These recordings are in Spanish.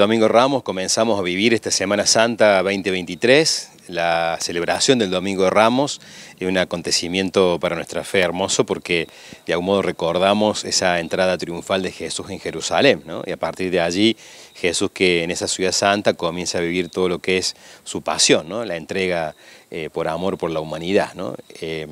Domingo Ramos comenzamos a vivir esta Semana Santa 2023 la celebración del Domingo de Ramos es un acontecimiento para nuestra fe hermoso porque de algún modo recordamos esa entrada triunfal de Jesús en Jerusalén, y a partir de allí Jesús que en esa ciudad santa comienza a vivir todo lo que es su pasión, ¿no? la entrega eh, por amor por la humanidad. Eh,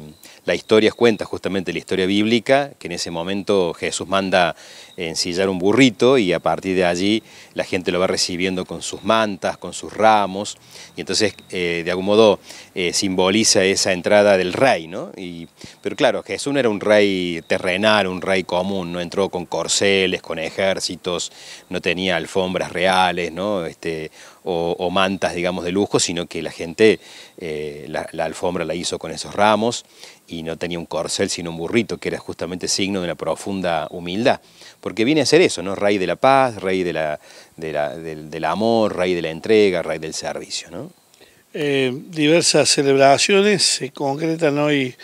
la historia cuenta justamente la historia bíblica, que en ese momento Jesús manda ensillar un burrito y a partir de allí la gente lo va recibiendo con sus mantas, con sus ramos, y entonces eh, de algún modo eh, simboliza esa entrada del rey, ¿no? Y, pero claro, Jesús no era un rey terrenal, un rey común, no entró con corceles, con ejércitos, no tenía alfombras reales, ¿no? Este, o, mantas, digamos, de lujo, sino que la gente, eh, la, alfombra la hizo con esos ramos y no tenía un corcel sino un burrito, que era justamente signo de una profunda humildad. Porque viene a ser eso, ¿no? Rey de la paz, rey del, del, amor, rey de la entrega, rey del servicio, ¿no? Eh, diversas celebraciones se concretan hoy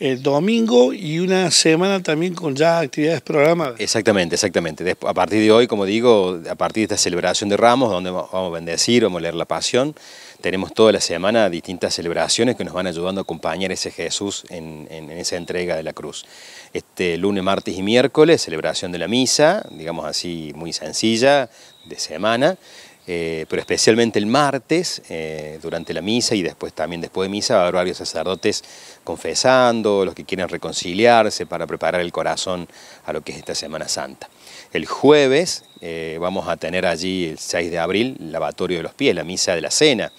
el domingo y una semana también con ya actividades programadas. Exactamente, exactamente. A partir de hoy, como digo, a partir de esta celebración de Ramos, donde vamos a bendecir, vamos a leer la pasión, tenemos toda la semana distintas celebraciones que nos van ayudando a acompañar ese Jesús en, esa entrega de la cruz. Este lunes, martes y miércoles, celebración de la misa, digamos así, muy sencilla, de semana. Eh, pero especialmente el martes, eh, durante la misa y después también después de misa, va a haber varios sacerdotes confesando, los que quieren reconciliarse para preparar el corazón a lo que es esta Semana Santa. El jueves eh, vamos a tener allí, el 6 de abril, el lavatorio de los pies, la misa de la cena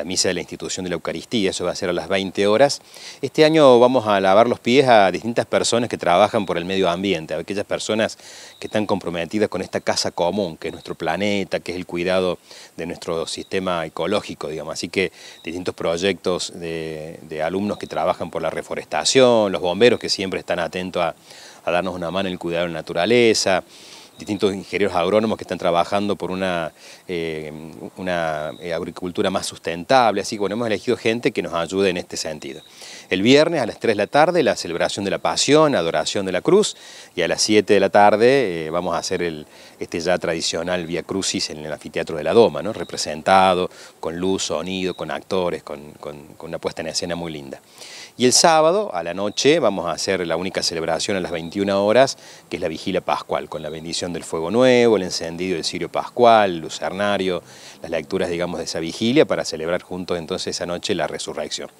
la misa de la institución de la Eucaristía, eso va a ser a las 20 horas. Este año vamos a lavar los pies a distintas personas que trabajan por el medio ambiente, a aquellas personas que están comprometidas con esta casa común, que es nuestro planeta, que es el cuidado de nuestro sistema ecológico, digamos. Así que distintos proyectos de, alumnos que trabajan por la reforestación, los bomberos que siempre están atentos a, a darnos una mano en el cuidado de la naturaleza, distintos ingenieros agrónomos que están trabajando por una, eh, eh, agricultura más sustentable, así que bueno, hemos elegido gente que nos ayude en este sentido. El viernes a las 3 de la tarde la celebración de la Pasión, adoración de la Cruz, y a las 7 de la tarde eh, vamos a hacer este ya tradicional vía Crucis en el anfiteatro de la Doma, representado con luz, sonido, con actores, con, con una puesta en escena muy linda. Y el sábado a la noche vamos a hacer la única celebración a las 21 horas, que es la Vigila Pascual, con la bendición del Fuego Nuevo, el encendido del Cirio Pascual, el Lucernario, las lecturas, digamos, de esa vigilia para celebrar juntos entonces esa noche la resurrección.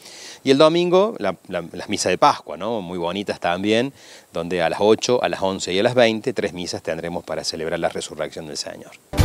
Y el domingo, las misas de Pascua, ¿no? Muy bonitas también, donde a las 8, a las 11 y a las 20, tres misas tendremos para celebrar la resurrección del Señor.